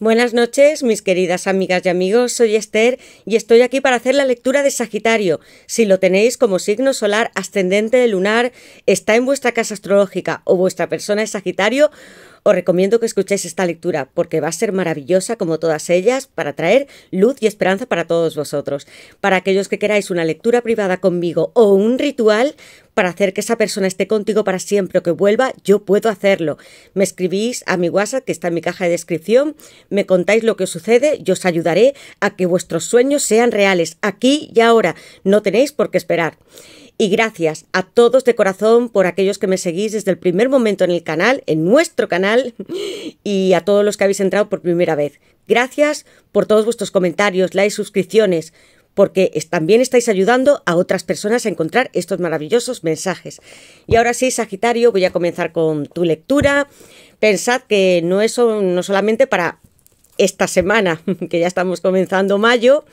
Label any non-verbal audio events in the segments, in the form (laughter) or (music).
Buenas noches, mis queridas amigas y amigos. Soy Esther y estoy aquí para hacer la lectura de Sagitario. Si lo tenéis como signo solar ascendente lunar, está en vuestra casa astrológica o vuestra persona es Sagitario, os recomiendo que escuchéis esta lectura porque va a ser maravillosa como todas ellas para traer luz y esperanza para todos vosotros. Para aquellos que queráis una lectura privada conmigo o un ritual para hacer que esa persona esté contigo para siempre o que vuelva, yo puedo hacerlo. Me escribís a mi WhatsApp que está en mi caja de descripción, me contáis lo que sucede, y os ayudaré a que vuestros sueños sean reales aquí y ahora. No tenéis por qué esperar. Y gracias a todos de corazón por aquellos que me seguís desde el primer momento en el canal, en nuestro canal, (laughs) y a todos los que habéis entrado por primera vez. Gracias por todos vuestros comentarios, likes, suscripciones, porque también estáis ayudando a otras personas a encontrar estos maravillosos mensajes. Y ahora sí, Sagitario, voy a comenzar con tu lectura. Pensad que no es no solamente para esta semana, (laughs) que ya estamos comenzando mayo,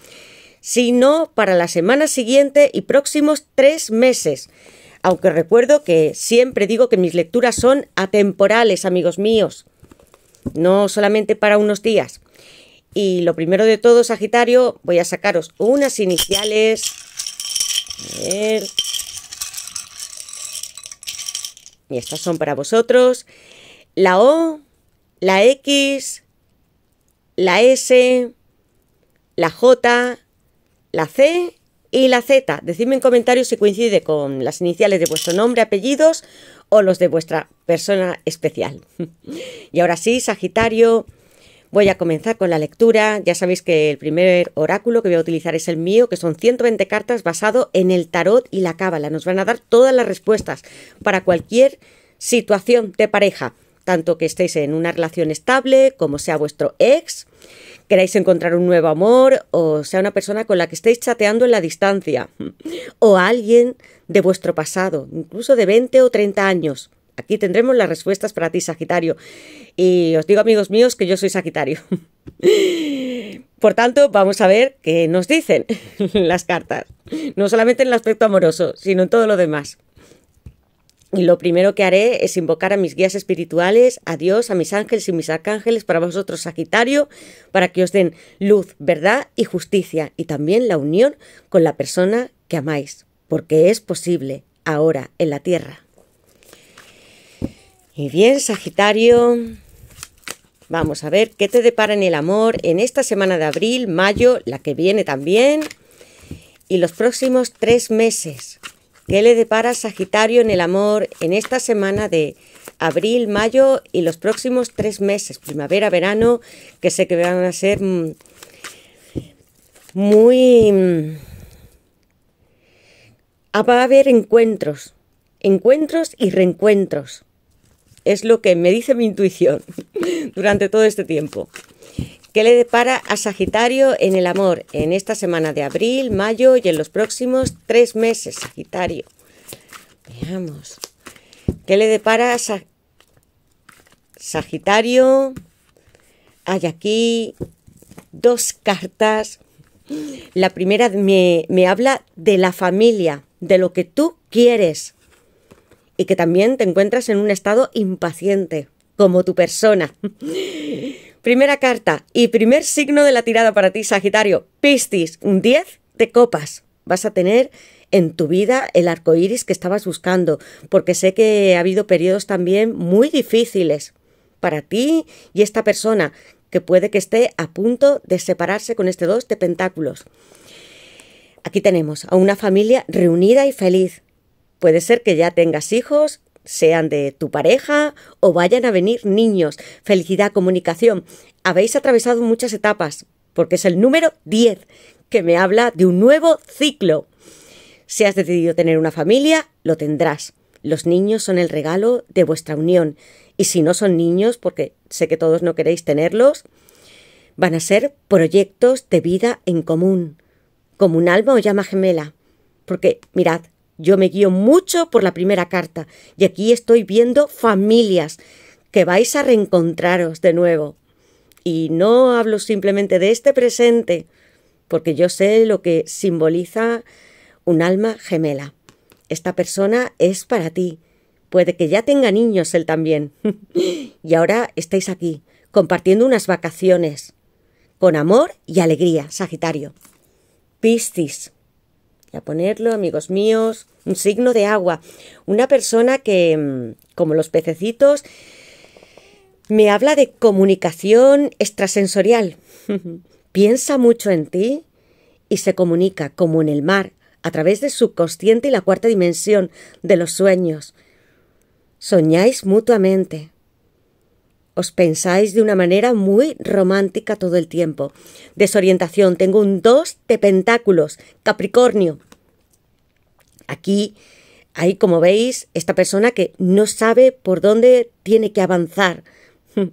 sino para la semana siguiente y próximos tres meses. Aunque recuerdo que siempre digo que mis lecturas son atemporales, amigos míos, no solamente para unos días. Y lo primero de todo, Sagitario, voy a sacaros unas iniciales. Y estas son para vosotros. La O, la X, la S, la J, la C y la Z. Decidme en comentarios si coincide con las iniciales de vuestro nombre, apellidos o los de vuestra persona especial. (laughs) y ahora sí, Sagitario, voy a comenzar con la lectura. Ya sabéis que el primer oráculo que voy a utilizar es el mío, que son 120 cartas basado en el tarot y la cábala. Nos van a dar todas las respuestas para cualquier situación de pareja, tanto que estéis en una relación estable como sea vuestro ex queráis encontrar un nuevo amor o sea una persona con la que estéis chateando en la distancia (laughs) o alguien de vuestro pasado, incluso de 20 o 30 años. Aquí tendremos las respuestas para ti, Sagitario. Y os digo, amigos míos, que yo soy Sagitario. (laughs) Por tanto, vamos a ver qué nos dicen (laughs) las cartas. No solamente en el aspecto amoroso, sino en todo lo demás. Y lo primero que haré es invocar a mis guías espirituales, a Dios, a mis ángeles y mis arcángeles para vosotros, Sagitario, para que os den luz, verdad y justicia, y también la unión con la persona que amáis, porque es posible ahora en la tierra. Y bien, Sagitario, vamos a ver qué te depara en el amor en esta semana de abril, mayo, la que viene también, y los próximos tres meses. ¿Qué le depara Sagitario en el amor en esta semana de abril, mayo y los próximos tres meses, primavera, verano, que sé que van a ser mm, muy... Mm, ah, va a haber encuentros, encuentros y reencuentros. Es lo que me dice mi intuición (laughs) durante todo este tiempo. ¿Qué le depara a Sagitario en el amor en esta semana de abril, mayo y en los próximos tres meses, Sagitario? Veamos. ¿Qué le depara a Sagitario? Hay aquí dos cartas. La primera me, me habla de la familia, de lo que tú quieres y que también te encuentras en un estado impaciente, como tu persona. Primera carta y primer signo de la tirada para ti, Sagitario. un 10 de copas. Vas a tener en tu vida el arco iris que estabas buscando, porque sé que ha habido periodos también muy difíciles para ti y esta persona que puede que esté a punto de separarse con este dos de pentáculos. Aquí tenemos a una familia reunida y feliz. Puede ser que ya tengas hijos sean de tu pareja o vayan a venir niños. Felicidad, comunicación. Habéis atravesado muchas etapas, porque es el número 10 que me habla de un nuevo ciclo. Si has decidido tener una familia, lo tendrás. Los niños son el regalo de vuestra unión. Y si no son niños, porque sé que todos no queréis tenerlos, van a ser proyectos de vida en común, como un alma o llama gemela. Porque, mirad, yo me guío mucho por la primera carta y aquí estoy viendo familias que vais a reencontraros de nuevo. Y no hablo simplemente de este presente, porque yo sé lo que simboliza un alma gemela. Esta persona es para ti. Puede que ya tenga niños él también. (laughs) y ahora estáis aquí, compartiendo unas vacaciones, con amor y alegría, Sagitario. Piscis a ponerlo, amigos míos, un signo de agua. Una persona que, mm, como los pececitos, me habla de comunicación extrasensorial. (laughs) Piensa mucho en ti y se comunica, como en el mar, a través de su consciente y la cuarta dimensión de los sueños. Soñáis mutuamente os pensáis de una manera muy romántica todo el tiempo. Desorientación, tengo un 2 de pentáculos, Capricornio. Aquí hay, como veis, esta persona que no sabe por dónde tiene que avanzar. (laughs)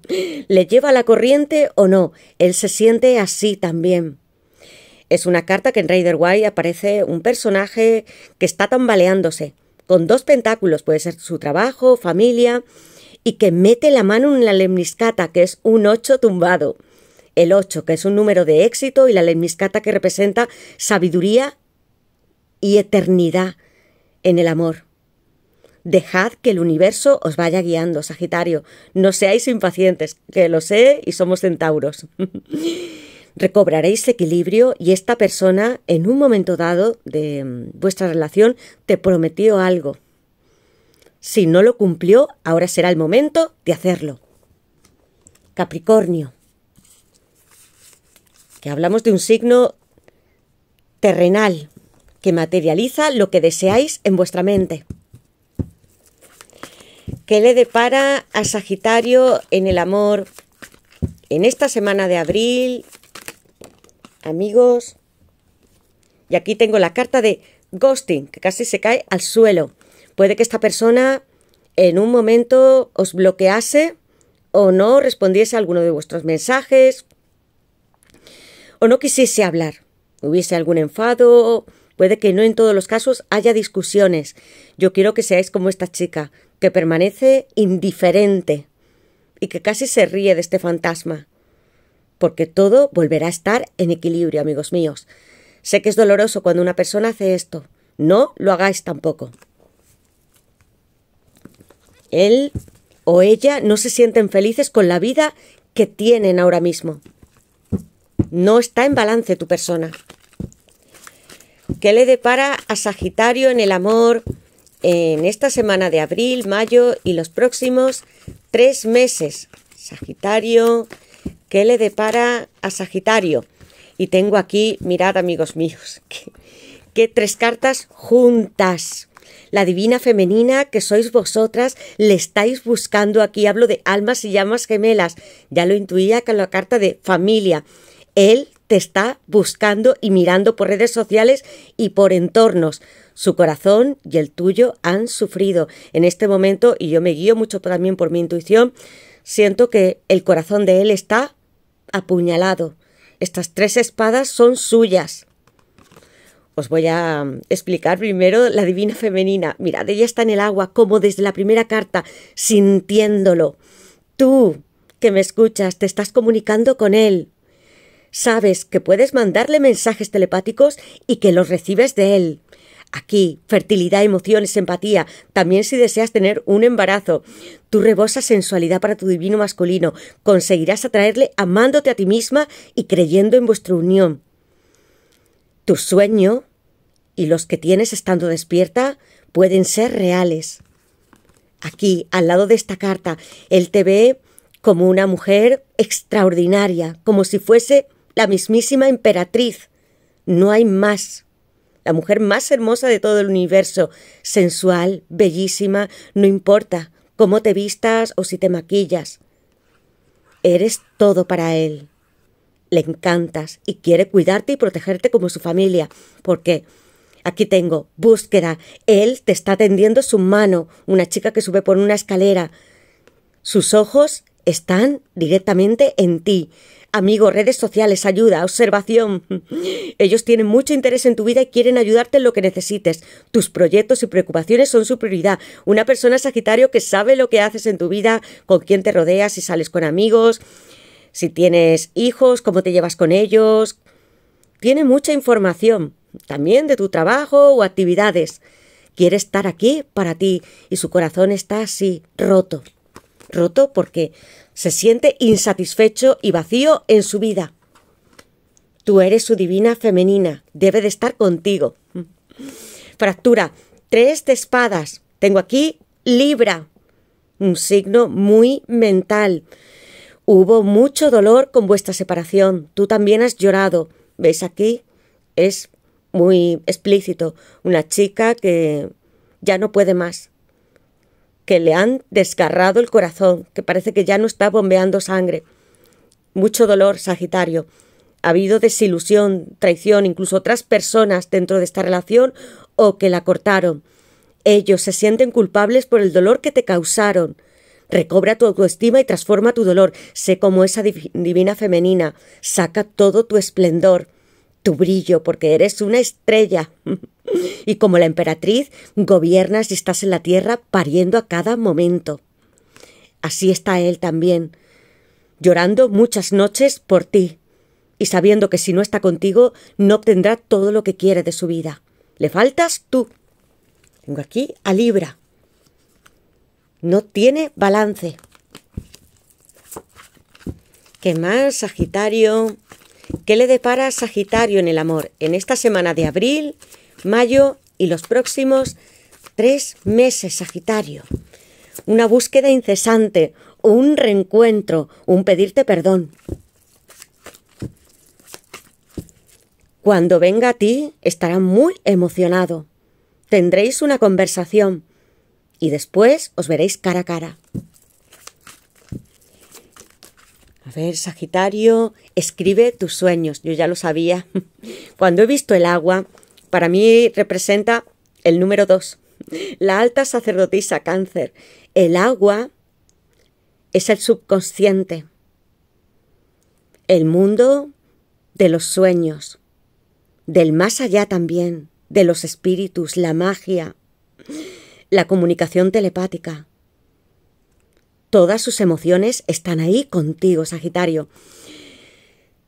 ¿Le lleva la corriente o no? Él se siente así también. Es una carta que en Raider White aparece un personaje que está tambaleándose, con dos pentáculos, puede ser su trabajo, familia, y que mete la mano en la lemniscata, que es un 8 tumbado. El 8, que es un número de éxito, y la lemniscata que representa sabiduría y eternidad en el amor. Dejad que el universo os vaya guiando, Sagitario. No seáis impacientes, que lo sé y somos centauros. (laughs) Recobraréis equilibrio y esta persona, en un momento dado de mm, vuestra relación, te prometió algo si no lo cumplió, ahora será el momento de hacerlo. Capricornio. Que hablamos de un signo terrenal que materializa lo que deseáis en vuestra mente. ¿Qué le depara a Sagitario en el amor en esta semana de abril? Amigos, y aquí tengo la carta de ghosting, que casi se cae al suelo. Puede que esta persona en un momento os bloquease o no respondiese a alguno de vuestros mensajes o no quisiese hablar. Hubiese algún enfado, puede que no en todos los casos haya discusiones. Yo quiero que seáis como esta chica, que permanece indiferente y que casi se ríe de este fantasma. Porque todo volverá a estar en equilibrio, amigos míos. Sé que es doloroso cuando una persona hace esto. No lo hagáis tampoco él o ella no se sienten felices con la vida que tienen ahora mismo. No está en balance tu persona. ¿Qué le depara a Sagitario en el amor en esta semana de abril, mayo y los próximos tres meses? Sagitario, ¿qué le depara a Sagitario? Y tengo aquí, mirad amigos míos, (laughs) que, tres cartas juntas la divina femenina que sois vosotras, le estáis buscando aquí. Hablo de almas y llamas gemelas. Ya lo intuía con la carta de familia. Él te está buscando y mirando por redes sociales y por entornos. Su corazón y el tuyo han sufrido. En este momento, y yo me guío mucho también por mi intuición, siento que el corazón de él está apuñalado. Estas tres espadas son suyas. Os voy a mm, explicar primero la divina femenina. Mirad, ella está en el agua, como desde la primera carta, sintiéndolo. Tú, que me escuchas, te estás comunicando con él. Sabes que puedes mandarle mensajes telepáticos y que los recibes de él. Aquí, fertilidad, emociones, empatía, también si deseas tener un embarazo. Tú rebosas sensualidad para tu divino masculino. Conseguirás atraerle amándote a ti misma y creyendo en vuestra unión. Tu sueño y los que tienes estando despierta pueden ser reales. Aquí, al lado de esta carta, él te ve como una mujer extraordinaria, como si fuese la mismísima emperatriz. No hay más. La mujer más hermosa de todo el universo, sensual, bellísima, no importa cómo te vistas o si te maquillas. Eres todo para él. Le encantas y quiere cuidarte y protegerte como su familia, porque Aquí tengo, búsqueda. Él te está tendiendo su mano, una chica que sube por una escalera. Sus ojos están directamente en ti. Amigo, redes sociales, ayuda, observación. Ellos tienen mucho interés en tu vida y quieren ayudarte en lo que necesites. Tus proyectos y preocupaciones son su prioridad. Una persona Sagitario que sabe lo que haces en tu vida, con quién te rodeas, si sales con amigos, si tienes hijos, cómo te llevas con ellos. Tiene mucha información también de tu trabajo o actividades. Quiere estar aquí para ti y su corazón está así, roto. Roto porque se siente insatisfecho y vacío en su vida. Tú eres su divina femenina, debe de estar contigo. Fractura, tres de espadas. Tengo aquí Libra, un signo muy mental. Hubo mucho dolor con vuestra separación. Tú también has llorado. ¿Veis aquí? Es muy explícito, una chica que ya no puede más, que le han desgarrado el corazón, que parece que ya no está bombeando sangre. Mucho dolor, Sagitario. Ha habido desilusión, traición, incluso otras personas dentro de esta relación o que la cortaron. Ellos se sienten culpables por el dolor que te causaron. Recobra tu autoestima y transforma tu dolor. Sé como esa divina femenina. Saca todo tu esplendor tu brillo, porque eres una estrella. (laughs) y como la emperatriz, gobiernas y estás en la tierra pariendo a cada momento. Así está él también, llorando muchas noches por ti, y sabiendo que si no está contigo, no obtendrá todo lo que quiere de su vida. Le faltas tú. Tengo aquí a Libra. No tiene balance. ¿Qué más, Sagitario? ¿Qué le depara Sagitario en el amor en esta semana de abril, mayo y los próximos tres meses, Sagitario? Una búsqueda incesante, un reencuentro, un pedirte perdón. Cuando venga a ti, estará muy emocionado. Tendréis una conversación y después os veréis cara a cara. A ver, Sagitario, escribe tus sueños. Yo ya lo sabía. (laughs) Cuando he visto el agua, para mí representa el número dos. La alta sacerdotisa cáncer. El agua es el subconsciente. El mundo de los sueños. Del más allá también. De los espíritus, la magia. La comunicación telepática. Todas sus emociones están ahí contigo, Sagitario.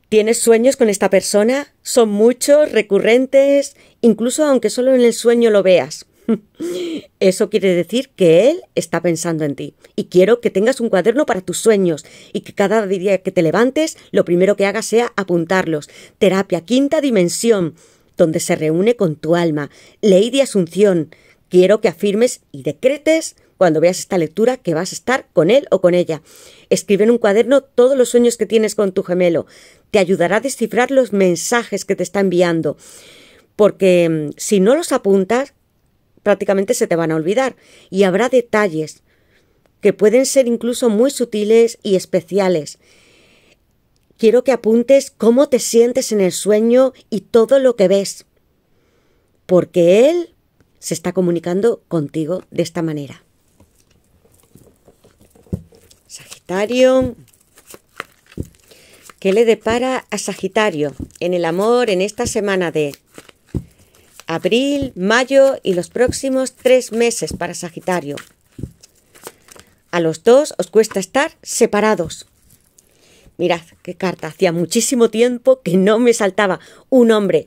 ¿Tienes sueños con esta persona? Son muchos, recurrentes, incluso aunque solo en el sueño lo veas. (laughs) Eso quiere decir que él está pensando en ti. Y quiero que tengas un cuaderno para tus sueños y que cada día que te levantes, lo primero que hagas sea apuntarlos. Terapia quinta dimensión, donde se reúne con tu alma. Ley de Asunción. Quiero que afirmes y decretes cuando veas esta lectura que vas a estar con él o con ella. Escribe en un cuaderno todos los sueños que tienes con tu gemelo. Te ayudará a descifrar los mensajes que te está enviando. Porque mm, si no los apuntas, prácticamente se te van a olvidar. Y habrá detalles que pueden ser incluso muy sutiles y especiales. Quiero que apuntes cómo te sientes en el sueño y todo lo que ves, porque él se está comunicando contigo de esta manera. Sagitario. ¿Qué le depara a Sagitario en el amor en esta semana de abril, mayo y los próximos tres meses para Sagitario? A los dos os cuesta estar separados. Mirad qué carta, hacía muchísimo tiempo que no me saltaba un hombre.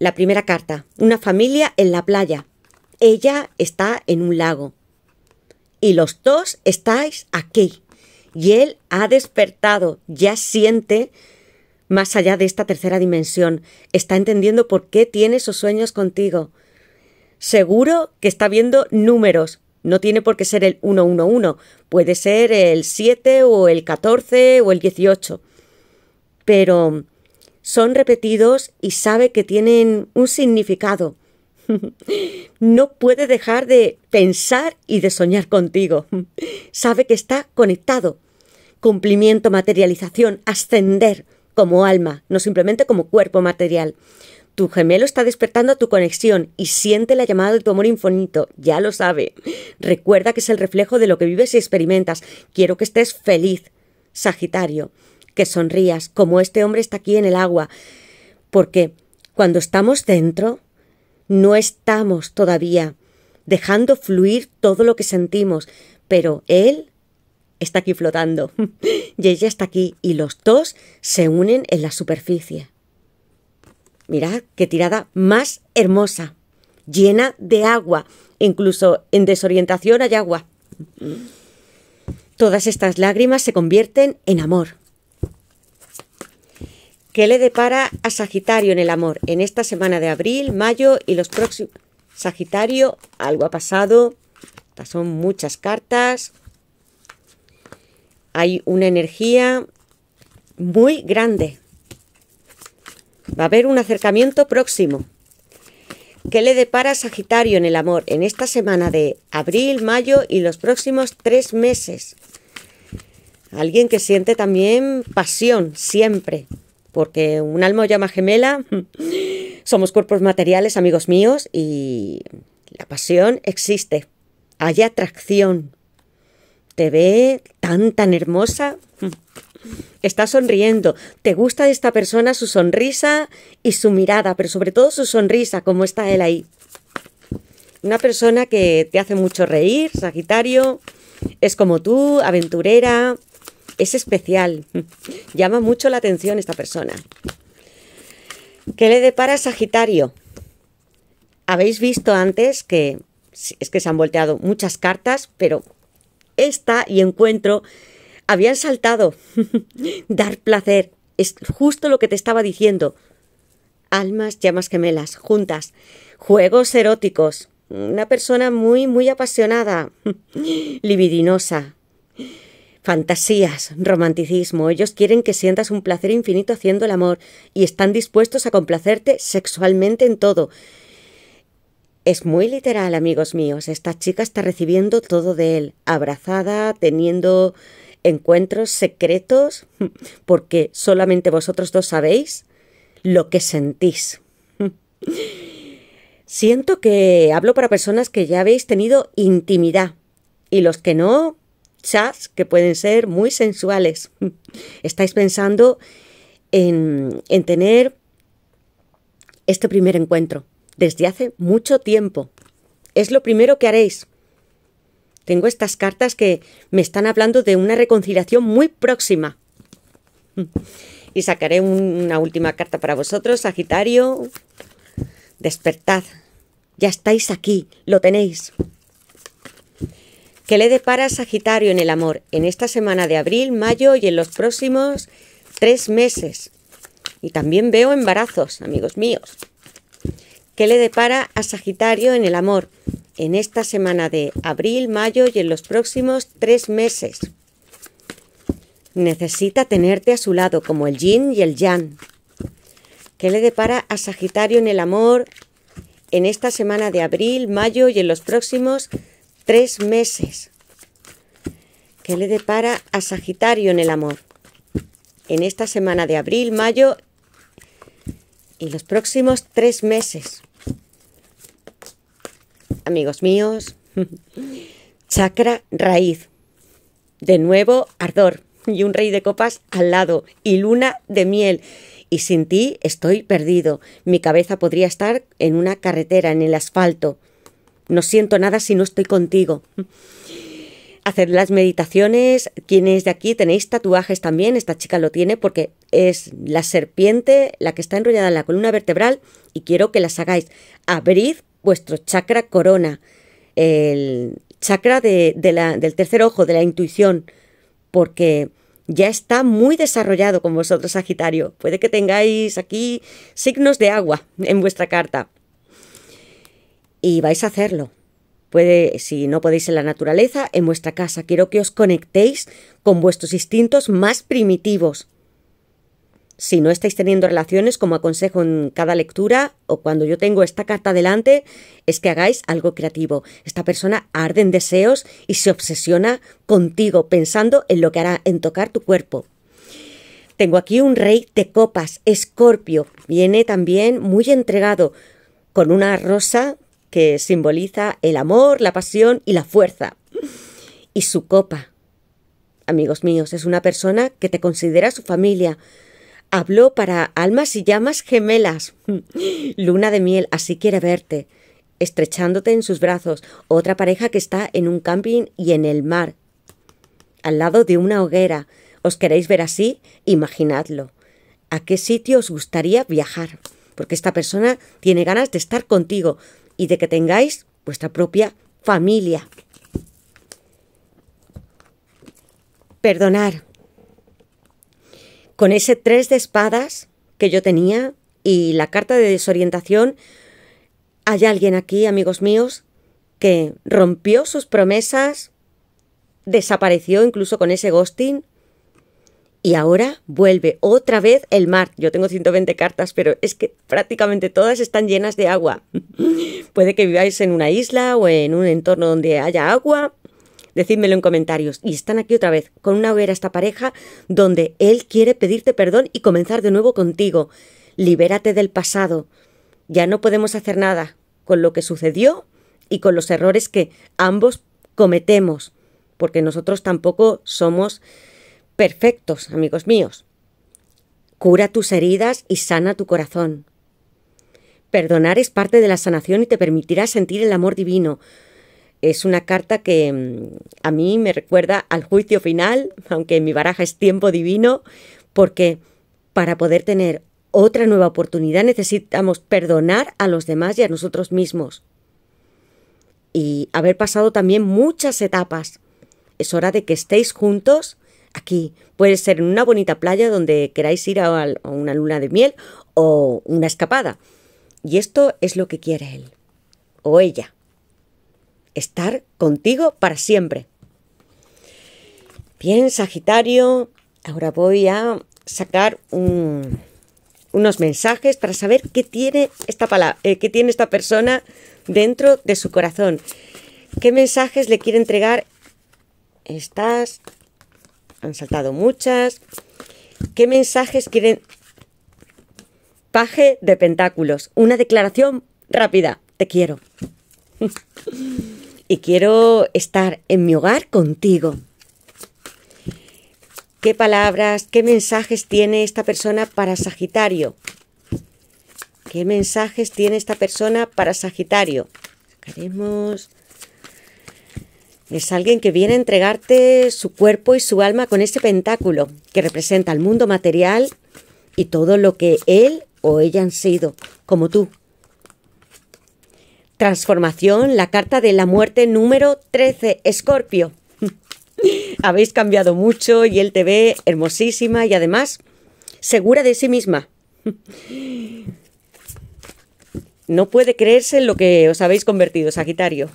La primera carta, una familia en la playa. Ella está en un lago. Y los dos estáis aquí. Y él ha despertado, ya siente más allá de esta tercera dimensión, está entendiendo por qué tiene esos sueños contigo. Seguro que está viendo números, no tiene por qué ser el 111, puede ser el 7 o el 14 o el 18. Pero son repetidos y sabe que tienen un significado. (laughs) No puede dejar de pensar y de soñar contigo. Sabe que está conectado. Cumplimiento, materialización, ascender como alma, no simplemente como cuerpo material. Tu gemelo está despertando tu conexión y siente la llamada de tu amor infinito, ya lo sabe. Recuerda que es el reflejo de lo que vives y experimentas. Quiero que estés feliz, Sagitario, que sonrías, como este hombre está aquí en el agua. Porque cuando estamos dentro, no estamos todavía dejando fluir todo lo que sentimos, pero Él está aquí flotando (laughs) y ella está aquí y los dos se unen en la superficie. Mirad qué tirada más hermosa, llena de agua, incluso en desorientación hay agua. Todas estas lágrimas se convierten en amor. ¿Qué le depara a Sagitario en el amor en esta semana de abril, mayo y los próximos? Sagitario, algo ha pasado. Estas son muchas cartas. Hay una energía muy grande. Va a haber un acercamiento próximo. ¿Qué le depara a Sagitario en el amor en esta semana de abril, mayo y los próximos tres meses? Alguien que siente también pasión siempre porque un alma llama gemela (laughs) somos cuerpos materiales, amigos míos, y la pasión existe. Hay atracción. Te ve tan, tan hermosa. (laughs) Está sonriendo. Te gusta de esta persona su sonrisa y su mirada, pero sobre todo su sonrisa, como está él ahí. Una persona que te hace mucho reír, Sagitario, es como tú, aventurera, es especial. (laughs) Llama mucho la atención esta persona. ¿Qué le depara Sagitario? Habéis visto antes que es que se han volteado muchas cartas, pero esta y encuentro habían saltado. (laughs) Dar placer. Es justo lo que te estaba diciendo. Almas, llamas gemelas, juntas. Juegos eróticos. Una persona muy, muy apasionada. (laughs) Libidinosa. Fantasías, romanticismo, ellos quieren que sientas un placer infinito haciendo el amor y están dispuestos a complacerte sexualmente en todo. Es muy literal, amigos míos, esta chica está recibiendo todo de él, abrazada, teniendo encuentros secretos, (laughs) porque solamente vosotros dos sabéis lo que sentís. (laughs) Siento que hablo para personas que ya habéis tenido intimidad y los que no, chats que pueden ser muy sensuales. (laughs) Estáis pensando en, en tener este primer encuentro desde hace mucho tiempo. Es lo primero que haréis. Tengo estas cartas que me están hablando de una reconciliación muy próxima. Y sacaré una última carta para vosotros, Sagitario. Despertad. Ya estáis aquí, lo tenéis. ¿Qué le depara a Sagitario en el amor en esta semana de abril, mayo y en los próximos tres meses? Y también veo embarazos, amigos míos. ¿Qué le depara a Sagitario en el amor en esta semana de abril, mayo y en los próximos tres meses? Necesita tenerte a su lado como el yin y el yang. ¿Qué le depara a Sagitario en el amor en esta semana de abril, mayo y en los próximos tres meses. que le depara a Sagitario en el amor? En esta semana de abril, mayo y los próximos tres meses. Amigos míos, (laughs) chakra raíz. De nuevo, ardor y un rey de copas al lado y luna de miel. Y sin ti estoy perdido. Mi cabeza podría estar en una carretera, en el asfalto no siento nada si no estoy contigo. Hacer las meditaciones, quienes de aquí tenéis tatuajes también, esta chica lo tiene porque es la serpiente la que está enrollada en la columna vertebral y quiero que las hagáis. Abrid vuestro chakra corona, el chakra la, del tercer ojo, de la intuición, porque ya está muy desarrollado con vosotros, Sagitario. Puede que tengáis aquí signos de agua en vuestra carta y vais a hacerlo. Puede, si no podéis en la naturaleza, en vuestra casa. Quiero que os conectéis con vuestros instintos más primitivos. Si no estáis teniendo relaciones, como aconsejo en cada lectura o cuando yo tengo esta carta delante, es que hagáis algo creativo. Esta persona arde en deseos y se obsesiona contigo, pensando en lo que hará, en tocar tu cuerpo. Tengo aquí un rey de copas, escorpio. Viene también muy entregado, con una rosa que simboliza el amor, la pasión y la fuerza. Y su copa, amigos míos, es una persona que te considera su familia. Habló para almas y llamas gemelas. (laughs) Luna de miel, así quiere verte, estrechándote en sus brazos. Otra pareja que está en un camping y en el mar, al lado de una hoguera. ¿Os queréis ver así? Imaginadlo. ¿A qué sitio os gustaría viajar? Porque esta persona tiene ganas de estar contigo, y de que tengáis vuestra propia familia. Perdonar. Con ese tres de espadas que yo tenía y la carta de desorientación, hay alguien aquí, amigos míos, que rompió sus promesas, desapareció incluso con ese ghosting y ahora vuelve otra vez el mar. Yo tengo 120 cartas, pero es que prácticamente todas están llenas de agua. (laughs) Puede que viváis en una isla o en un entorno donde haya agua. Decídmelo en comentarios. Y están aquí otra vez, con una hoguera esta pareja, donde él quiere pedirte perdón y comenzar de nuevo contigo. Libérate del pasado. Ya no podemos hacer nada con lo que sucedió y con los errores que ambos cometemos, porque nosotros tampoco somos perfectos, amigos míos. Cura tus heridas y sana tu corazón. Perdonar es parte de la sanación y te permitirá sentir el amor divino. Es una carta que mm, a mí me recuerda al juicio final, aunque en mi baraja es tiempo divino, porque para poder tener otra nueva oportunidad necesitamos perdonar a los demás y a nosotros mismos. Y haber pasado también muchas etapas. Es hora de que estéis juntos aquí. Puede ser en una bonita playa donde queráis ir a, una luna de miel o una escapada. Y esto es lo que quiere él o ella. Estar contigo para siempre. Bien, Sagitario, ahora voy a sacar unos mensajes para saber qué tiene esta palabra, eh, qué tiene esta persona dentro de su corazón. ¿Qué mensajes le quiere entregar estas han saltado muchas. ¿Qué mensajes quieren? Paje de Pentáculos. Una declaración rápida. Te quiero. (laughs) y quiero estar en mi hogar contigo. ¿Qué palabras, qué mensajes tiene esta persona para Sagitario? ¿Qué mensajes tiene esta persona para Sagitario? Sacaremos es alguien que viene a entregarte su cuerpo y su alma con ese pentáculo que representa el mundo material y todo lo que él o ella han sido, como tú. Transformación, la carta de la muerte número 13, Escorpio. (laughs) Habéis cambiado mucho y él te ve hermosísima y además segura de sí misma. (laughs) No puede creerse en lo que os habéis convertido, Sagitario.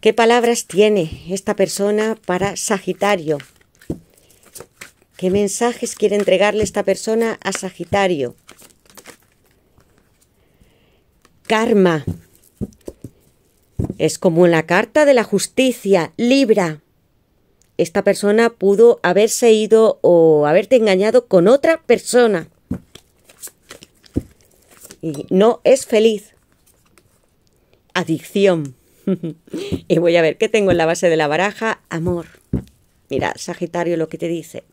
¿Qué palabras tiene esta persona para Sagitario? ¿Qué mensajes quiere entregarle esta persona a Sagitario? Karma. Es como en la carta de la justicia, Libra. Esta persona pudo haberse ido o haberte engañado con otra persona. Y no es feliz. Adicción. (laughs) y voy a ver qué tengo en la base de la baraja. Amor. Mira, Sagitario, lo que te dice.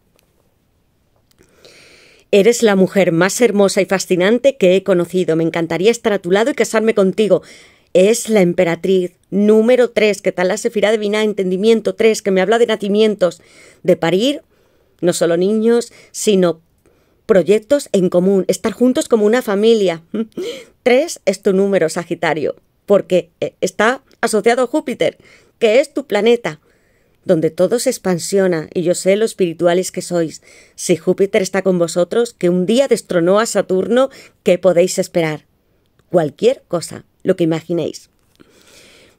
Eres la mujer más hermosa y fascinante que he conocido. Me encantaría estar a tu lado y casarme contigo. Es la emperatriz número 3, que tal la Sefirá de vina entendimiento 3, que me habla de nacimientos, de parir, no solo niños, sino proyectos en común, estar juntos como una familia. 3 (laughs) es tu número, Sagitario, porque eh, está asociado a Júpiter, que es tu planeta, donde todo se expansiona, y yo sé lo espirituales que sois. Si Júpiter está con vosotros, que un día destronó a Saturno, ¿qué podéis esperar? Cualquier cosa, lo que imaginéis.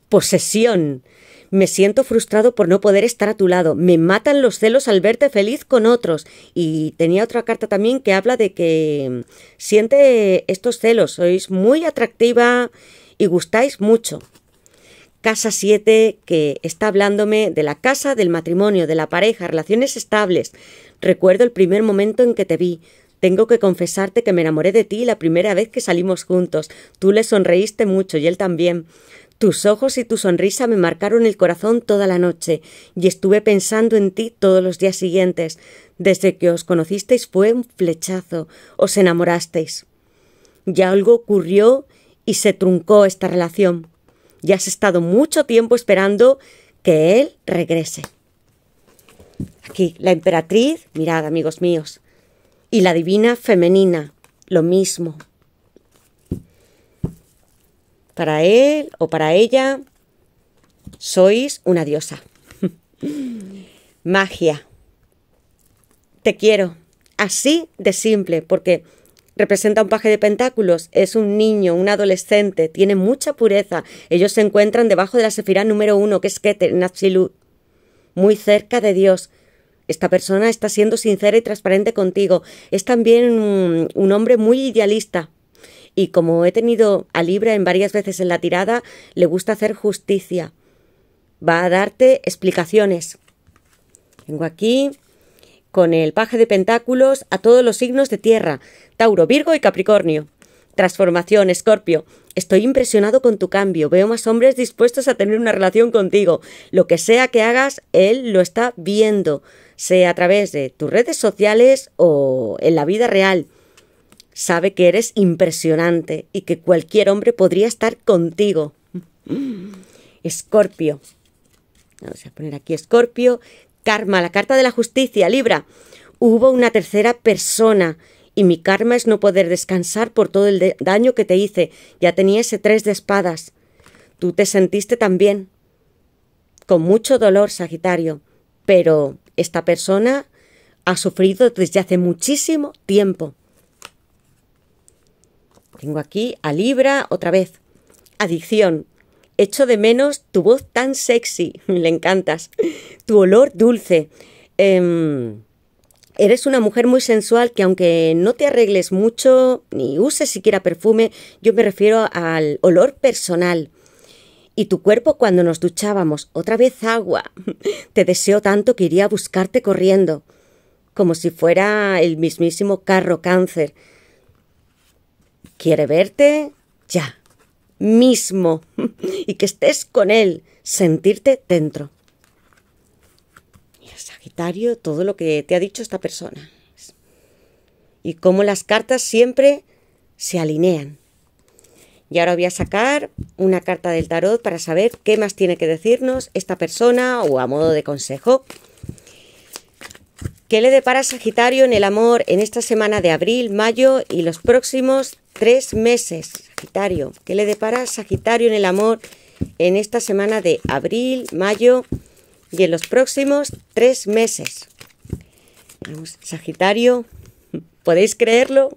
Posesión. Me siento frustrado por no poder estar a tu lado. Me matan los celos al verte feliz con otros. Y tenía otra carta también que habla de que mm, siente estos celos. Sois muy atractiva y gustáis mucho. Casa 7, que está hablándome de la casa, del matrimonio, de la pareja, relaciones estables. Recuerdo el primer momento en que te vi. Tengo que confesarte que me enamoré de ti la primera vez que salimos juntos. Tú le sonreíste mucho y él también. Tus ojos y tu sonrisa me marcaron el corazón toda la noche, y estuve pensando en ti todos los días siguientes. Desde que os conocisteis fue un flechazo, os enamorasteis. Ya algo ocurrió y se truncó esta relación ya has estado mucho tiempo esperando que él regrese. Aquí, la emperatriz, mirad amigos míos, y la divina femenina, lo mismo. Para él o para ella, sois una diosa. (laughs) Magia. Te quiero. Así de simple, porque representa un paje de pentáculos, es un niño, un adolescente, tiene mucha pureza. Ellos se encuentran debajo de la sefirá número uno, que es Keter Absilut, muy cerca de Dios. Esta persona está siendo sincera y transparente contigo. Es también un, hombre muy idealista, y como he tenido a Libra en varias veces en la tirada, le gusta hacer justicia. Va a darte explicaciones. Tengo aquí con el paje de pentáculos a todos los signos de tierra, Tauro, Virgo y Capricornio. Transformación, Escorpio. Estoy impresionado con tu cambio. Veo más hombres dispuestos a tener una relación contigo. Lo que sea que hagas, él lo está viendo, sea a través de tus redes sociales o en la vida real. Sabe que eres impresionante y que cualquier hombre podría estar contigo. (laughs) Escorpio. Vamos a poner aquí Escorpio. Karma, la carta de la justicia, Libra. Hubo una tercera persona y mi karma es no poder descansar por todo el daño que te hice. Ya tenía ese tres de espadas. Tú te sentiste también. Con mucho dolor, Sagitario. Pero esta persona ha sufrido desde hace muchísimo tiempo. Tengo aquí a Libra otra vez. Adicción. Echo de menos tu voz tan sexy. Le (laughs) encantas. Tu olor dulce. Em, Eres una mujer muy sensual que aunque no te arregles mucho ni uses siquiera perfume, yo me refiero al olor personal. Y tu cuerpo cuando nos duchábamos, otra vez agua. (laughs) Te deseo tanto que iría a buscarte corriendo, como si fuera el mismísimo carro cáncer. ¿Quiere verte? Ya. Mismo. (laughs) Y que estés con él, sentirte dentro. Sagitario, todo lo que te ha dicho esta persona. Y cómo las cartas siempre se alinean. Y ahora voy a sacar una carta del tarot para saber qué más tiene que decirnos esta persona o a modo de consejo. ¿Qué le depara Sagitario en el amor en esta semana de abril, mayo y los próximos tres meses? Sagitario, ¿qué le depara Sagitario en el amor en esta semana de abril, mayo y y en los próximos tres meses. Sagitario, ¿podéis creerlo?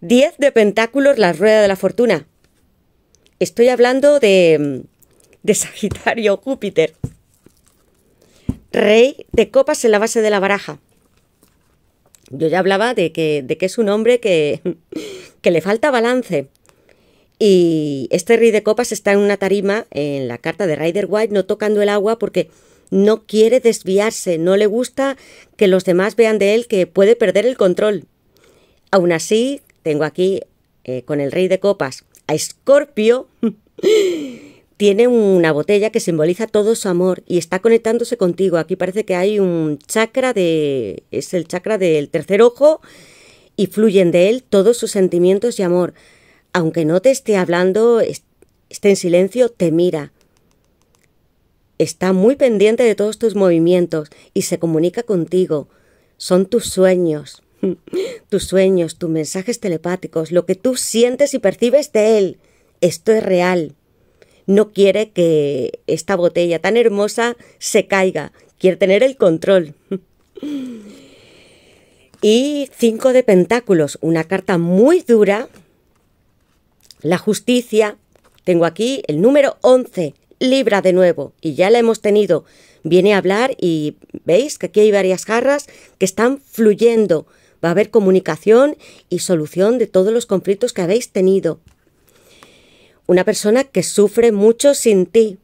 Diez de Pentáculos, la rueda de la fortuna. Estoy hablando de, de Sagitario (laughs) Júpiter. Rey de copas en la base de la baraja. Yo ya hablaba de que, de que es un hombre que, (laughs) que le falta balance. Y este rey de copas está en una tarima en la carta de Rider White, no tocando el agua porque no quiere desviarse, no le gusta que los demás vean de él que puede perder el control. Aún así, tengo aquí eh, con el rey de copas a Scorpio. (laughs) Tiene una botella que simboliza todo su amor y está conectándose contigo. Aquí parece que hay un chakra de... es el chakra del tercer ojo y fluyen de él todos sus sentimientos y amor aunque no te esté hablando, esté en silencio, te mira. Está muy pendiente de todos tus movimientos y se comunica contigo. Son tus sueños, (laughs) tus sueños, tus mensajes telepáticos, lo que tú sientes y percibes de él. Esto es real. No quiere que esta botella tan hermosa se caiga. Quiere tener el control. (laughs) Y cinco de pentáculos, una carta muy dura la justicia, tengo aquí el número 11, Libra de nuevo, y ya la hemos tenido. Viene a hablar y veis que aquí hay varias garras que están fluyendo. Va a haber comunicación y solución de todos los conflictos que habéis tenido. Una persona que sufre mucho sin ti.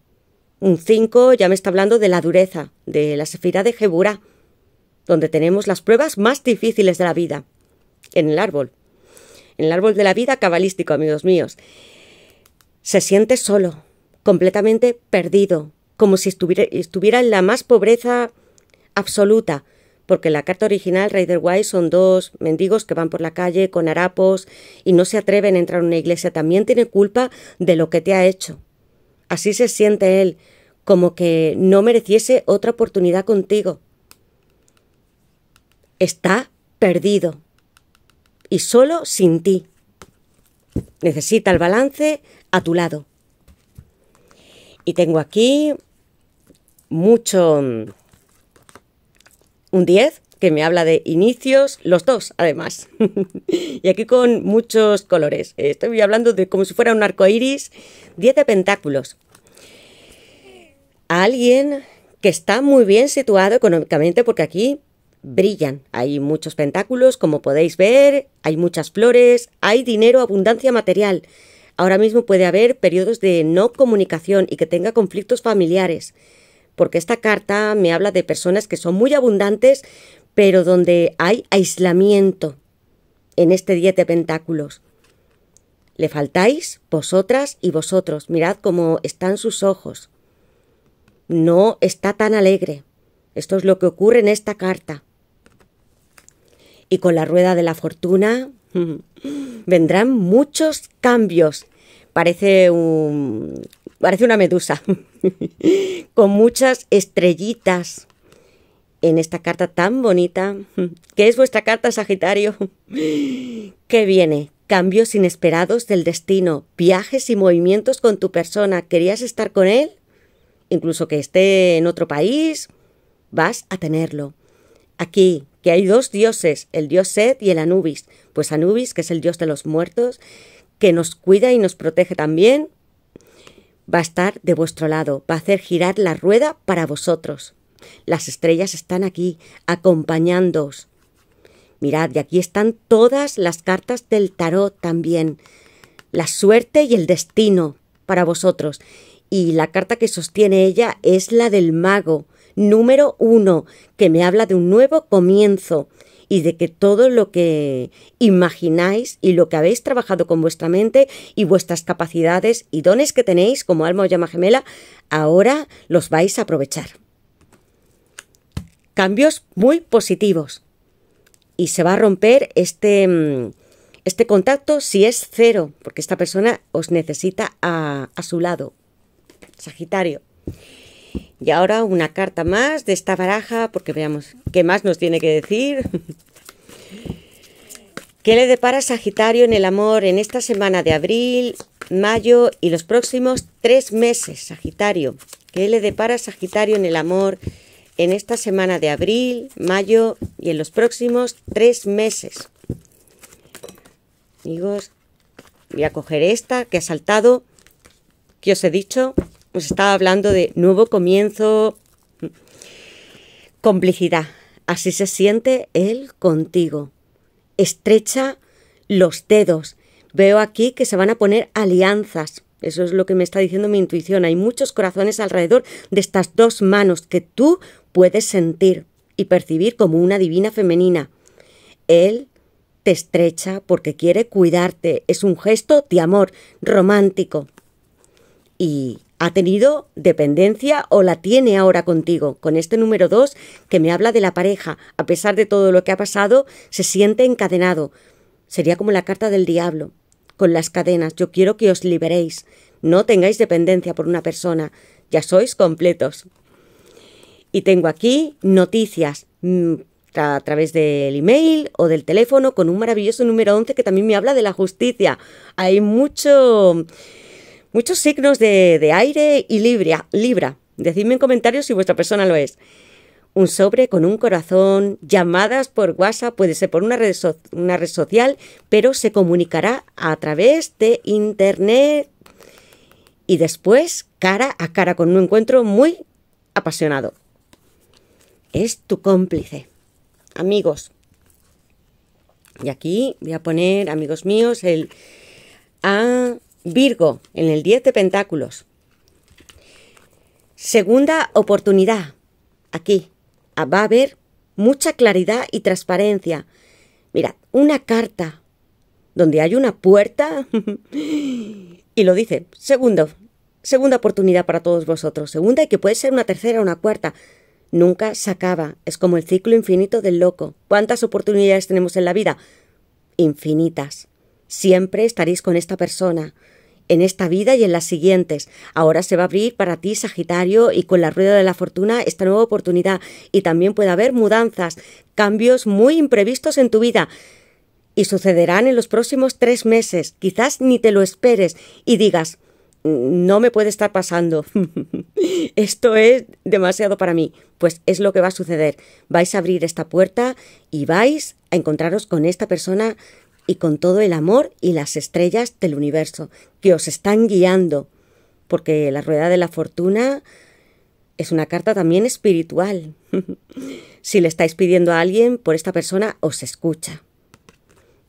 Un 5 ya me está hablando de la dureza, de la sefira de Jeburá, donde tenemos las pruebas más difíciles de la vida, en el árbol en el árbol de la vida cabalístico, amigos míos. Se siente solo, completamente perdido, como si estuviera, en la más pobreza absoluta, porque en la carta original Rider White son dos mendigos que van por la calle con harapos y no se atreven a entrar a una iglesia. También tiene culpa de lo que te ha hecho. Así se siente él, como que no mereciese otra oportunidad contigo. Está perdido y solo sin ti. Necesita el balance a tu lado. Y tengo aquí mucho... Mm, un 10 que me habla de inicios, los dos además. (laughs) y aquí con muchos colores. Estoy hablando de como si fuera un arco iris, 10 de pentáculos. alguien que está muy bien situado económicamente, porque aquí brillan. Hay muchos pentáculos, como podéis ver, hay muchas flores, hay dinero, abundancia material. Ahora mismo puede haber periodos de no comunicación y que tenga conflictos familiares, porque esta carta me habla de personas que son muy abundantes, pero donde hay aislamiento en este 10 de pentáculos. Le faltáis vosotras y vosotros. Mirad cómo están sus ojos. No está tan alegre. Esto es lo que ocurre en esta carta y con la rueda de la fortuna mm, vendrán muchos cambios. Parece un parece una medusa (laughs) con muchas estrellitas en esta carta tan bonita mm, que es vuestra carta Sagitario. (laughs) que viene? Cambios inesperados del destino, viajes y movimientos con tu persona. ¿Querías estar con él? Incluso que esté en otro país, vas a tenerlo. Aquí, que hay dos dioses, el dios Set y el Anubis. Pues Anubis, que es el dios de los muertos, que nos cuida y nos protege también, va a estar de vuestro lado, va a hacer girar la rueda para vosotros. Las estrellas están aquí, acompañándoos. Mirad, y aquí están todas las cartas del tarot también, la suerte y el destino para vosotros. Y la carta que sostiene ella es la del mago, número uno, que me habla de un nuevo comienzo y de que todo lo que imagináis y lo que habéis trabajado con vuestra mente y vuestras capacidades y dones que tenéis como alma o llama gemela, ahora los vais a aprovechar. Cambios muy positivos. Y se va a romper este, mm, este contacto si es cero, porque esta persona os necesita a, a su lado. Sagitario. Y ahora una carta más de esta baraja, porque veamos qué más nos tiene que decir. (laughs) ¿Qué le depara Sagitario en el amor en esta semana de abril, mayo y los próximos tres meses, Sagitario? ¿Qué le depara Sagitario en el amor en esta semana de abril, mayo y en los próximos tres meses? Amigos, voy a coger esta que ha saltado, que os he dicho, pues estaba hablando de nuevo comienzo, complicidad. Así se siente él contigo. Estrecha los dedos. Veo aquí que se van a poner alianzas. Eso es lo que me está diciendo mi intuición. Hay muchos corazones alrededor de estas dos manos que tú puedes sentir y percibir como una divina femenina. Él te estrecha porque quiere cuidarte. Es un gesto de amor romántico. Y ha tenido dependencia o la tiene ahora contigo. Con este número 2 que me habla de la pareja, a pesar de todo lo que ha pasado, se siente encadenado. Sería como la carta del diablo, con las cadenas. Yo quiero que os liberéis. No tengáis dependencia por una persona. Ya sois completos. Y tengo aquí noticias mm, a través del email o del teléfono con un maravilloso número 11 que también me habla de la justicia. Hay mucho Muchos signos de, aire y libra, libra. Decidme en comentarios si vuestra persona lo es. Un sobre con un corazón, llamadas por WhatsApp, puede ser por una red, una red social, pero se comunicará a través de Internet. Y después, cara a cara, con un encuentro muy apasionado. Es tu cómplice. Amigos. Y aquí voy a poner, amigos míos, el... Virgo, en el 10 de Pentáculos. Segunda oportunidad. Aquí va a haber mucha claridad y transparencia. Mirad, una carta donde hay una puerta (laughs) y lo dice, segundo, segunda oportunidad para todos vosotros, segunda y que puede ser una tercera o una cuarta. Nunca se acaba, es como el ciclo infinito del loco. ¿Cuántas oportunidades tenemos en la vida? Infinitas. Siempre estaréis con esta persona en esta vida y en las siguientes. Ahora se va a abrir para ti, Sagitario, y con la rueda de la fortuna esta nueva oportunidad. Y también puede haber mudanzas, cambios muy imprevistos en tu vida. Y sucederán en los próximos tres meses. Quizás ni te lo esperes y digas, no me puede estar pasando. (laughs) Esto es demasiado para mí. Pues es lo que va a suceder. Vais a abrir esta puerta y vais a encontraros con esta persona y con todo el amor y las estrellas del universo que os están guiando, porque la rueda de la fortuna es una carta también espiritual. (laughs) si le estáis pidiendo a alguien, por esta persona os escucha.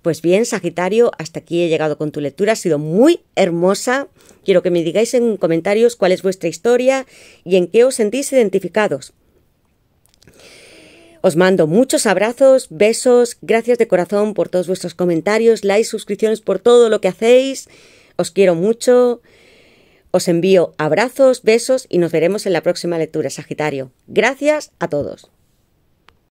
Pues bien, Sagitario, hasta aquí he llegado con tu lectura, ha sido muy hermosa. Quiero que me digáis en comentarios cuál es vuestra historia y en qué os sentís identificados. Os mando muchos abrazos, besos, gracias de corazón por todos vuestros comentarios, likes, suscripciones, por todo lo que hacéis. Os quiero mucho. Os envío abrazos, besos y nos veremos en la próxima lectura, Sagitario. Gracias a todos.